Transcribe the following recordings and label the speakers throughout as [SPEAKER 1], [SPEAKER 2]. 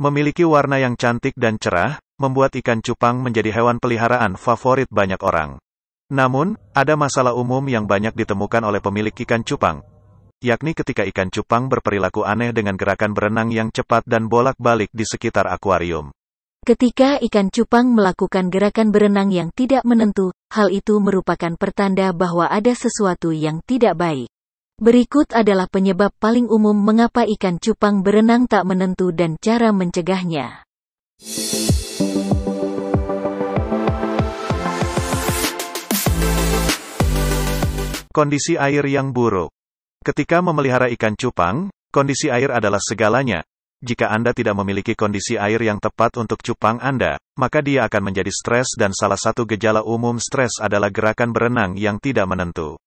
[SPEAKER 1] Memiliki warna yang cantik dan cerah, membuat ikan cupang menjadi hewan peliharaan favorit banyak orang. Namun, ada masalah umum yang banyak ditemukan oleh pemilik ikan cupang, yakni ketika ikan cupang berperilaku aneh dengan gerakan berenang yang cepat dan bolak-balik di sekitar akuarium.
[SPEAKER 2] Ketika ikan cupang melakukan gerakan berenang yang tidak menentu, hal itu merupakan pertanda bahwa ada sesuatu yang tidak baik. Berikut adalah penyebab paling umum mengapa ikan cupang berenang tak menentu dan cara mencegahnya.
[SPEAKER 1] Kondisi air yang buruk. Ketika memelihara ikan cupang, kondisi air adalah segalanya. Jika Anda tidak memiliki kondisi air yang tepat untuk cupang Anda, maka dia akan menjadi stres dan salah satu gejala umum stres adalah gerakan berenang yang tidak menentu.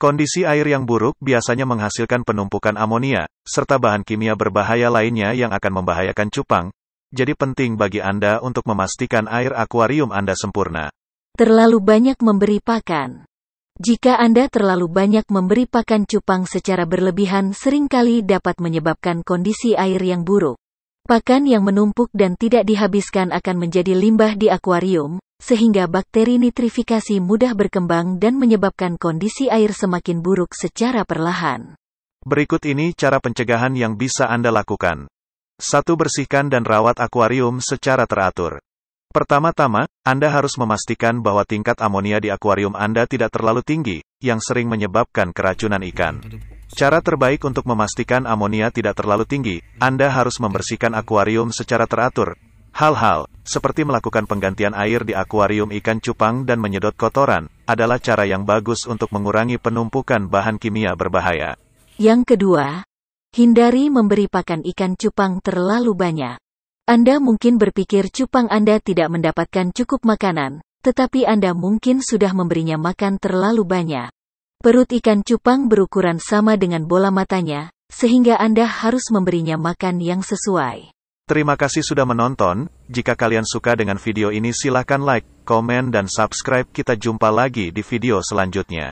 [SPEAKER 1] Kondisi air yang buruk biasanya menghasilkan penumpukan amonia, serta bahan kimia berbahaya lainnya yang akan membahayakan cupang, jadi penting bagi Anda untuk memastikan air akuarium Anda sempurna.
[SPEAKER 2] Terlalu banyak memberi pakan Jika Anda terlalu banyak memberi pakan cupang secara berlebihan seringkali dapat menyebabkan kondisi air yang buruk. Pakan yang menumpuk dan tidak dihabiskan akan menjadi limbah di akuarium, sehingga bakteri nitrifikasi mudah berkembang dan menyebabkan kondisi air semakin buruk secara perlahan.
[SPEAKER 1] Berikut ini cara pencegahan yang bisa Anda lakukan. 1. Bersihkan dan rawat akuarium secara teratur. Pertama-tama, Anda harus memastikan bahwa tingkat amonia di akuarium Anda tidak terlalu tinggi, yang sering menyebabkan keracunan ikan. Cara terbaik untuk memastikan amonia tidak terlalu tinggi, Anda harus membersihkan akuarium secara teratur. Hal-hal seperti melakukan penggantian air di akuarium ikan cupang dan menyedot kotoran, adalah cara yang bagus untuk mengurangi penumpukan bahan kimia berbahaya.
[SPEAKER 2] Yang kedua, hindari memberi pakan ikan cupang terlalu banyak. Anda mungkin berpikir cupang Anda tidak mendapatkan cukup makanan, tetapi Anda mungkin sudah memberinya makan terlalu banyak. Perut ikan cupang berukuran sama dengan bola matanya, sehingga Anda harus memberinya makan yang sesuai.
[SPEAKER 1] Terima kasih sudah menonton, jika kalian suka dengan video ini silahkan like, komen dan subscribe kita jumpa lagi di video selanjutnya.